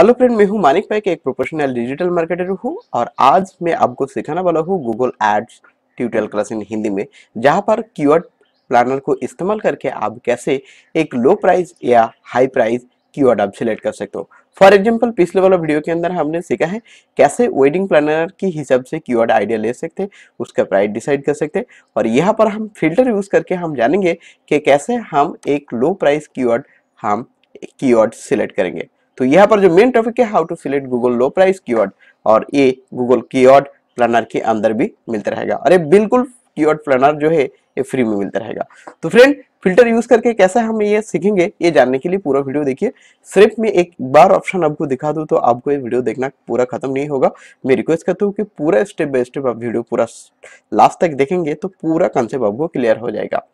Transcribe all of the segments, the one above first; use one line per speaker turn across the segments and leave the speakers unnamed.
hello friend मैं हूं मानिक पाई एक प्रोफेशनल डिजिटल मार्केटर हूं और आज मैं आपको सिखाने वाला हूं Google ads tutorial class in Hindi में जहां पर कीवर्ड प्लानर को इस्तेमाल करके आप कैसे एक लो प्राइस या हाई प्राइस कीवर्ड आप सिलेक्ट कर सकते हो फॉर एग्जाम्पल पिछले वाला वीडियो के अंदर हमने सीखा है कैसे वेडिंग प्लानर के हिसाब से कीवर्ड आइडिया ले सकते हैं उसका प्राइस डिसाइड कर सकते हैं और यहाँ पर हम फिल्टर यूज करके हम जानेंगे कि कैसे हम एक लो प्राइस कीवर्ड हम कीवर्ड सिलेक्ट करेंगे तो यहाँ पर जो मेन टॉपिक है how to select Google low price की और ये गूगल कीवर्ड प्लानर के अंदर भी मिलता रहेगा अरे ये बिल्कुल कीवर्ड प्लानर जो है ये फ्री में मिलता रहेगा तो फ्रेंड फिल्टर यूज करके कैसे हम ये सीखेंगे ये जानने के लिए पूरा वीडियो देखिए सिर्फ मैं एक बार ऑप्शन आपको दिखा दूं तो आपको ये वीडियो देखना पूरा खत्म नहीं होगा मैं रिक्वेस्ट करता हूँ कि पूरा स्टेप बाय स्टेप आप वीडियो पूरा लास्ट तक देखेंगे तो पूरा कंसेप्ट आपको क्लियर हो जाएगा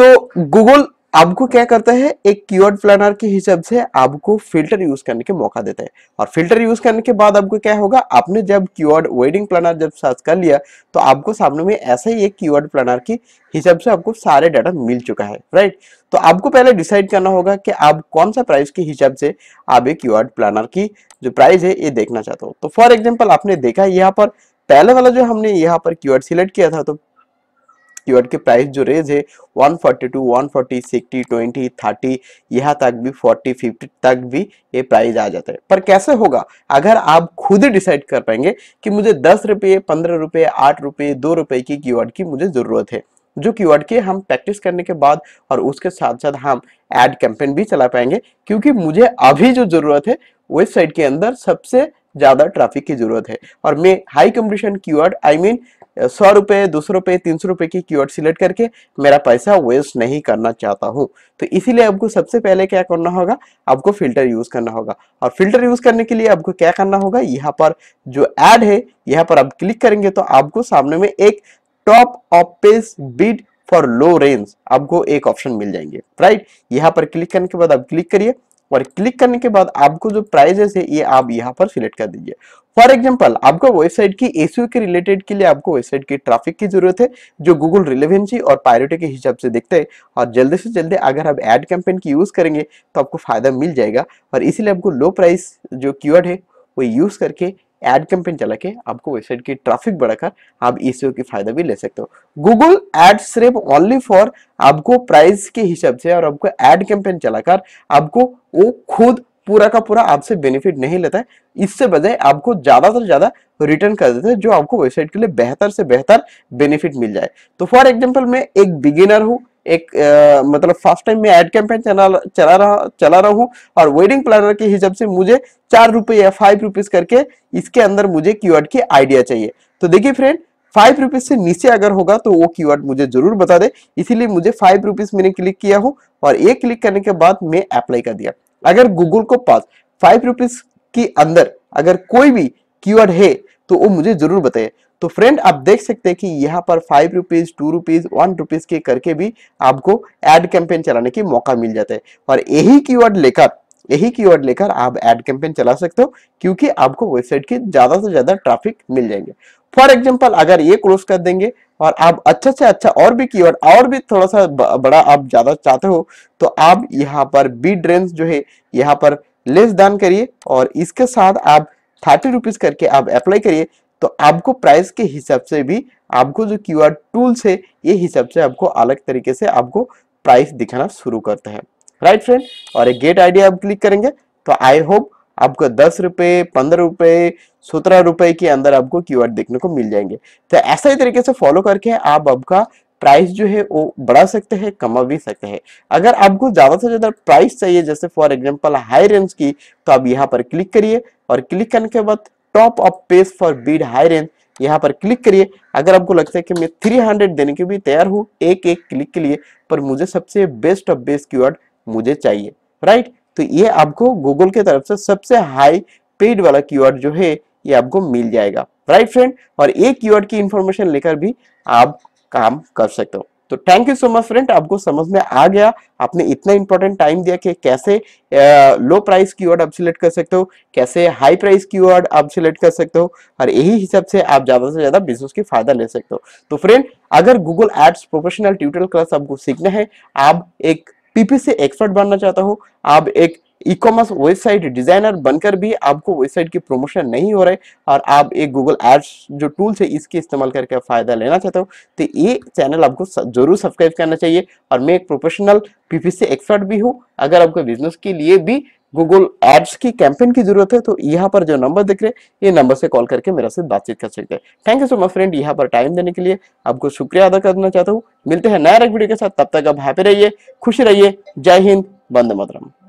तो गूगल आपको क्या करता है एक कीवर्ड प्लानर के हिसाब से आपको फिल्टर यूज करने के मौका देता है और फिल्टर यूज करने के बाद आपको क्या होगा आपने जब कीवर्ड वेडिंग प्लानर जब सर्च कर लिया तो आपको सामने में ऐसा ही एक कीवर्ड प्लानर की हिसाब से आपको सारे डाटा मिल चुका है राइट तो आपको पहले डिसाइड करना होगा कि आप कौन सा प्राइस के हिसाब से आप एक कीवर्ड प्लानर की जो प्राइस है ये देखना चाहते हो तो फॉर एग्जाम्पल आपने देखा यहाँ पर पहले वाला जो हमने यहाँ पर कीवर्ड सिलेक्ट किया था तो कीवर्ड के प्राइस जो रेंज है 142, 140, 60, 20, 30 यहाँ तक भी 40, 50 तक भी ये प्राइस आ जाता है पर कैसे होगा अगर आप खुद डिसाइड कर पाएंगे कि मुझे दस रुपये पंद्रह रुपये आठ रुपये दो रुपये की कीवर्ड की मुझे ज़रूरत है जो कीवर्ड के हम प्रैक्टिस करने के बाद और उसके साथ साथ हम एड कैंपेन भी चला पाएंगे क्योंकि मुझे अभी जो ज़रूरत है वेबसाइट के अंदर सबसे ज़्यादा ट्रैफिक की ज़रूरत है और मैं high competition keyword I mean सौ रुपए दो सौ रुपए तीन सौ रुपए की कीवर्ड सिलेक्ट करके मेरा पैसा वेस्ट नहीं करना चाहता हूँ तो इसीलिए आपको सबसे पहले क्या करना होगा आपको फिल्टर यूज करना होगा और फिल्टर यूज करने के लिए आपको क्या करना होगा यहाँ पर जो एड है यहाँ पर आप क्लिक करेंगे तो आपको सामने में एक top of page bid for low range आपको एक ऑप्शन मिल जाएंगे राइट यहाँ पर क्लिक करने के बाद आप क्लिक करिए और क्लिक करने के बाद आपको जो प्राइजेस है ये आप यहाँ पर सिलेक्ट कर दीजिए फॉर एग्जाम्पल आपको वेबसाइट की एसयू के रिलेटेड के लिए आपको वेबसाइट की ट्रैफिक की जरूरत है जो गूगल रिलेवेंसी और पायरिटी के हिसाब से देखते हैं और जल्दी से जल्दी अगर आप एड कैंपेन की यूज करेंगे तो आपको फायदा मिल जाएगा और इसीलिए आपको लो प्राइस जो क्यूअर्ड है वो यूज करके एड कैंपेन चला के आपको वेबसाइट की ट्रैफिक बढ़ाकर आप एसईओ की फायदा भी ले सकते हो गूगल एड सिर्फ ओनली फॉर आपको प्राइस के हिसाब से और आपको एड कैंपेन चलाकर आपको वो खुद पूरा का पूरा आपसे बेनिफिट नहीं लेता है इससे बजाय आपको ज्यादा से ज्यादा रिटर्न कर देता है जो आपको वेबसाइट के लिए बेहतर से बेहतर बेनिफिट मिल जाए तो फॉर एग्जाम्पल मैं एक बिगिनर हूँ एक आ, मतलब फर्स्ट टाइम मैं एड कैंपेन चला चला रहा चला रहा हूँ और वेडिंग प्लानर के हिसाब से मुझे चार रुपए या फाइव रुपीज करके इसके अंदर मुझे कीवर्ड की आइडिया चाहिए तो देखिए फ्रेंड फाइव रुपीज से नीचे अगर होगा तो वो कीवर्ड मुझे जरूर बता दे इसीलिए मुझे फाइव रुपीज मैंने क्लिक किया हूँ और ये क्लिक करने के बाद मैं अप्लाई कर दिया अगर गूगल को पास फाइव रुपीज के अंदर अगर कोई भी कीवर्ड है तो वो मुझे जरूर बताए तो फ्रेंड आप देख सकते हैं कि यहाँ पर five rupees two rupees one rupees के करके भी आपको एड कैंपेन चलाने की मौका मिल जाता है और यही कीवर्ड लेकर यही कीवर्ड लेकर आप एड कैंपेन चला सकते हो क्योंकि आपको वेबसाइट के ज्यादा से ज्यादा ट्रैफिक मिल जाएंगे फॉर एग्जाम्पल अगर ये क्लोज कर देंगे और आप अच्छा से अच्छा और भी कीवर्ड और भी थोड़ा सा बड़ा आप ज्यादा चाहते हो तो आप यहाँ पर बी ड्रेन जो है यहाँ पर लेस दान करिए और इसके साथ आप थर्टी रुपीज करके आप अप्लाई करिए तो आपको प्राइस के हिसाब से भी आपको जो क्यू टूल्स है ये हिसाब से आपको अलग तरीके से आपको प्राइस दिखाना शुरू करते हैं राइट फ्रेंड और एक गेट आईडी आप क्लिक करेंगे तो आई होप आपको दस रुपए पंद्रह रुपए सत्रह रुपए के अंदर आपको क्यू देखने को मिल जाएंगे तो ऐसा ही तरीके से फॉलो करके आप आपका प्राइस जो है वो बढ़ा सकते हैं कमा भी सकते हैं अगर आपको ज़्यादा से ज़्यादा प्राइस चाहिए जैसे फॉर एग्जांपल हाई रेंज की तो आप यहाँ पर क्लिक करिए और क्लिक करने के बाद top of page for bid high range यहाँ पर क्लिक करिए अगर आपको लगता है कि मैं 300 देने के भी तैयार हूँ एक एक क्लिक के लिए पर मुझे सबसे बेस्ट ऑफ बेस्ट की मुझे चाहिए राइट तो ये आपको गूगल के तरफ से सबसे हाई पेड वाला कीवर्ड जो है ये आपको मिल जाएगा राइट फ्रेंड और एक कीवर्ड की इंफॉर्मेशन लेकर भी आप काम कर सकते हो तो thank you so much friend आपको समझ में आ गया आपने इतना इंपॉर्टेंट टाइम दिया कि कैसे लो प्राइस कीवर्ड आप सिलेक्ट कर सकते हो कैसे हाई प्राइस कीवर्ड आप सिलेक्ट कर सकते हो और यही हिसाब से आप ज्यादा से ज्यादा बिजनेस के फायदा ले सकते हो तो फ्रेंड अगर Google ads professional tutorial class आपको सीखना है आप एक पीपीसी एक्सपर्ट बनना चाहता हो आप एक ई कॉमर्स वेबसाइट डिजाइनर बनकर भी आपको वेबसाइट की प्रमोशन नहीं हो रहे और आप एक गूगल एड्स जो टूल्स है इसके इस्तेमाल करके फायदा लेना चाहते हो तो ये चैनल आपको जरूर सब्सक्राइब करना चाहिए और मैं एक प्रोफेशनल पीपीसी एक्सपर्ट भी हूँ अगर आपको बिजनेस के लिए भी गूगल एड्स की कैंपेन की जरूरत है तो यहाँ पर जो नंबर दिख रहे ये नंबर से कॉल करके मेरा से बातचीत कर सकते हैं thank you so much friend यहाँ पर टाइम देने के लिए आपको शुक्रिया अदा करना चाहता हूँ मिलते हैं नया वीडियो के साथ तब तक आप हैप्पी रहिए खुश रहिए जय हिंद बंद मदरम